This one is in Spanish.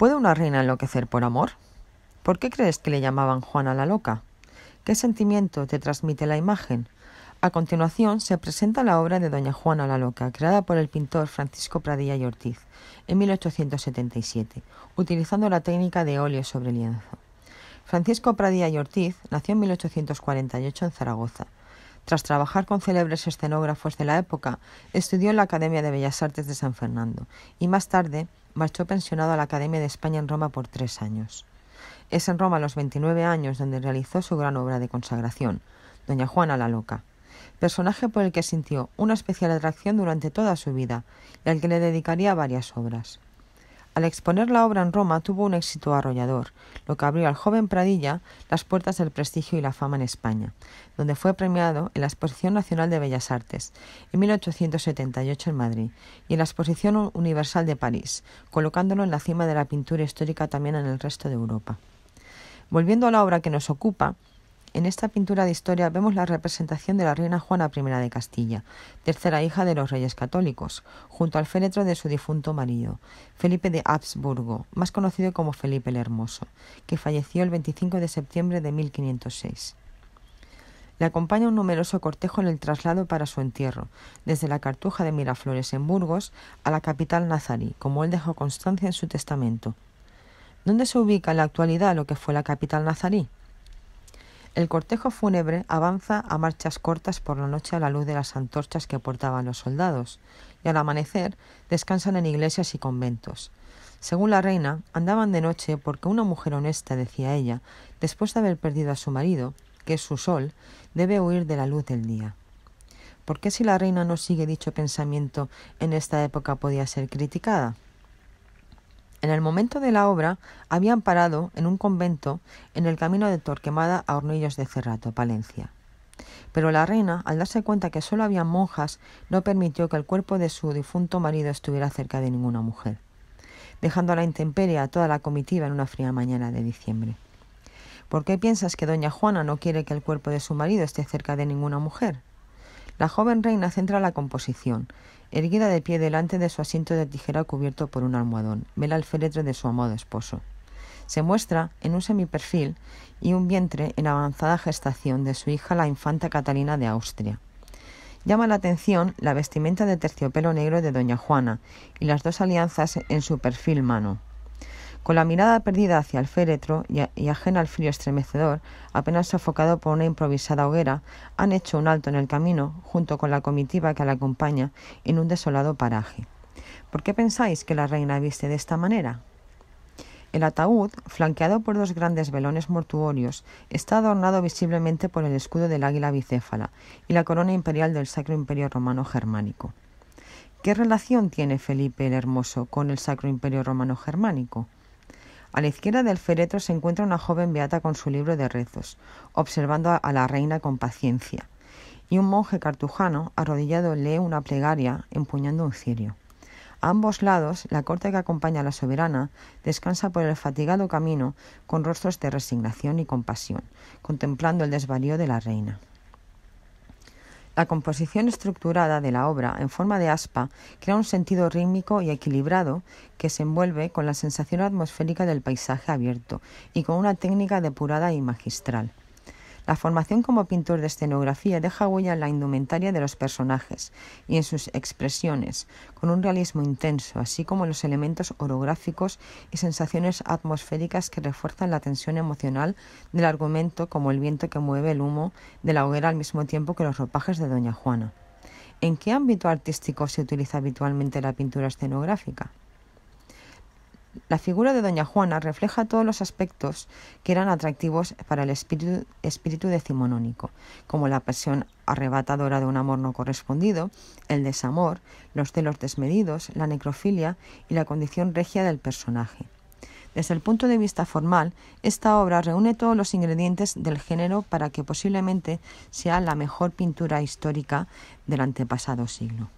¿Puede una reina enloquecer por amor? ¿Por qué crees que le llamaban Juana la Loca? ¿Qué sentimiento te transmite la imagen? A continuación se presenta la obra de Doña Juana la Loca, creada por el pintor Francisco Pradilla y Ortiz en 1877, utilizando la técnica de óleo sobre lienzo. Francisco Pradilla y Ortiz nació en 1848 en Zaragoza tras trabajar con célebres escenógrafos de la época, estudió en la Academia de Bellas Artes de San Fernando y más tarde marchó pensionado a la Academia de España en Roma por tres años. Es en Roma a los 29 años donde realizó su gran obra de consagración, Doña Juana la Loca, personaje por el que sintió una especial atracción durante toda su vida y al que le dedicaría varias obras. Al exponer la obra en Roma tuvo un éxito arrollador, lo que abrió al joven Pradilla las puertas del prestigio y la fama en España, donde fue premiado en la Exposición Nacional de Bellas Artes en 1878 en Madrid y en la Exposición Universal de París, colocándolo en la cima de la pintura histórica también en el resto de Europa. Volviendo a la obra que nos ocupa, en esta pintura de historia vemos la representación de la reina Juana I de Castilla, tercera hija de los reyes católicos, junto al féretro de su difunto marido, Felipe de Habsburgo, más conocido como Felipe el Hermoso, que falleció el 25 de septiembre de 1506. Le acompaña un numeroso cortejo en el traslado para su entierro, desde la Cartuja de Miraflores en Burgos a la capital nazarí, como él dejó constancia en su testamento. ¿Dónde se ubica en la actualidad lo que fue la capital nazarí? El cortejo fúnebre avanza a marchas cortas por la noche a la luz de las antorchas que portaban los soldados, y al amanecer descansan en iglesias y conventos. Según la reina, andaban de noche porque una mujer honesta, decía ella, después de haber perdido a su marido, que es su sol, debe huir de la luz del día. ¿Por qué si la reina no sigue dicho pensamiento en esta época podía ser criticada? En el momento de la obra habían parado en un convento en el camino de Torquemada a Hornillos de Cerrato, Palencia. Pero la reina, al darse cuenta que solo había monjas, no permitió que el cuerpo de su difunto marido estuviera cerca de ninguna mujer, dejando a la intemperie a toda la comitiva en una fría mañana de diciembre. ¿Por qué piensas que doña Juana no quiere que el cuerpo de su marido esté cerca de ninguna mujer? La joven reina centra la composición, erguida de pie delante de su asiento de tijera cubierto por un almohadón, vela el féretro de su amado esposo. Se muestra en un semiperfil y un vientre en avanzada gestación de su hija la infanta Catalina de Austria. Llama la atención la vestimenta de terciopelo negro de doña Juana y las dos alianzas en su perfil mano. Con la mirada perdida hacia el féretro y, ajena al frío estremecedor, apenas sofocado por una improvisada hoguera, han hecho un alto en el camino, junto con la comitiva que la acompaña, en un desolado paraje. ¿Por qué pensáis que la reina viste de esta manera? El ataúd, flanqueado por dos grandes velones mortuorios, está adornado visiblemente por el escudo del águila bicéfala y la corona imperial del Sacro Imperio Romano Germánico. ¿Qué relación tiene Felipe el Hermoso con el Sacro Imperio Romano Germánico? A la izquierda del féretro se encuentra una joven beata con su libro de rezos, observando a la reina con paciencia, y un monje cartujano arrodillado lee una plegaria empuñando un cirio. A ambos lados, la corte que acompaña a la soberana descansa por el fatigado camino con rostros de resignación y compasión, contemplando el desvarío de la reina. La composición estructurada de la obra en forma de aspa crea un sentido rítmico y equilibrado que se envuelve con la sensación atmosférica del paisaje abierto y con una técnica depurada y magistral. La formación como pintor de escenografía deja huella en la indumentaria de los personajes y en sus expresiones, con un realismo intenso, así como en los elementos orográficos y sensaciones atmosféricas que refuerzan la tensión emocional del argumento, como el viento que mueve el humo de la hoguera al mismo tiempo que los ropajes de Doña Juana. ¿En qué ámbito artístico se utiliza habitualmente la pintura escenográfica? La figura de Doña Juana refleja todos los aspectos que eran atractivos para el espíritu, decimonónico, como la pasión arrebatadora de un amor no correspondido, el desamor, los celos desmedidos, la necrofilia y la condición regia del personaje. Desde el punto de vista formal, esta obra reúne todos los ingredientes del género para que posiblemente sea la mejor pintura histórica del antepasado siglo.